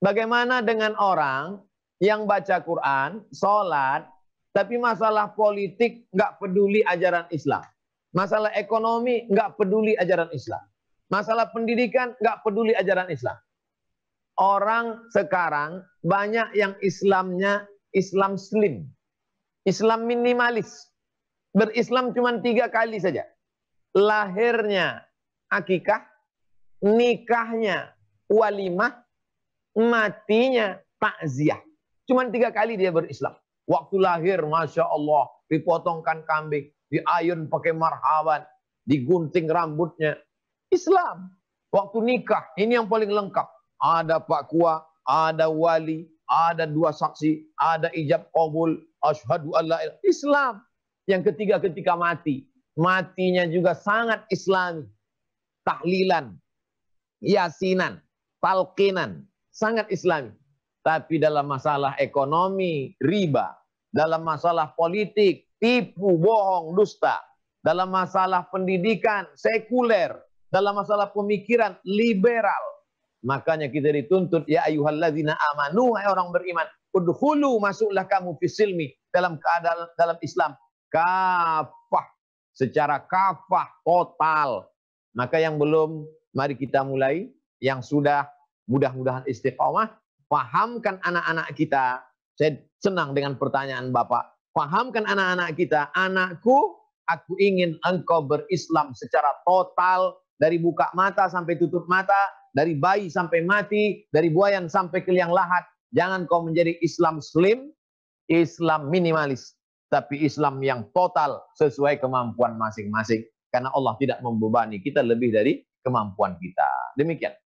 Bagaimana dengan orang yang baca Quran, sholat, tapi masalah politik nggak peduli ajaran Islam. Masalah ekonomi nggak peduli ajaran Islam. Masalah pendidikan nggak peduli ajaran Islam. Orang sekarang banyak yang Islamnya Islam slim. Islam minimalis. Berislam cuma tiga kali saja. Lahirnya akikah, nikahnya walimah, matinya takziah. Cuman tiga kali dia berislam. Waktu lahir, Masya Allah, dipotongkan kambing, diayun pakai marhaban, digunting rambutnya. Islam. Waktu nikah, ini yang paling lengkap. Ada Pak Kua, ada wali, ada dua saksi, ada ijab kabul, ashadu allah, Islam. Yang ketiga ketika mati, matinya juga sangat islami. Tahlilan, yasinan, talqinan, sangat Islam, Tapi dalam masalah ekonomi, riba. Dalam masalah politik, tipu, bohong, dusta. Dalam masalah pendidikan, sekuler. Dalam masalah pemikiran, liberal. Makanya kita dituntut, ya ayuhalladzina amanu, hai orang beriman. Udhulu masuklah kamu fisilmi dalam keadaan dalam Islam. Kafah, secara kafah, total. Maka yang belum, mari kita mulai. Yang sudah, Mudah-mudahan istiqomah. Pahamkan anak-anak kita. Saya senang dengan pertanyaan Bapak. Pahamkan anak-anak kita. Anakku, aku ingin engkau berislam secara total. Dari buka mata sampai tutup mata. Dari bayi sampai mati. Dari buayan sampai ke liang lahat. Jangan kau menjadi Islam slim. Islam minimalis. Tapi Islam yang total sesuai kemampuan masing-masing. Karena Allah tidak membebani kita lebih dari kemampuan kita. Demikian.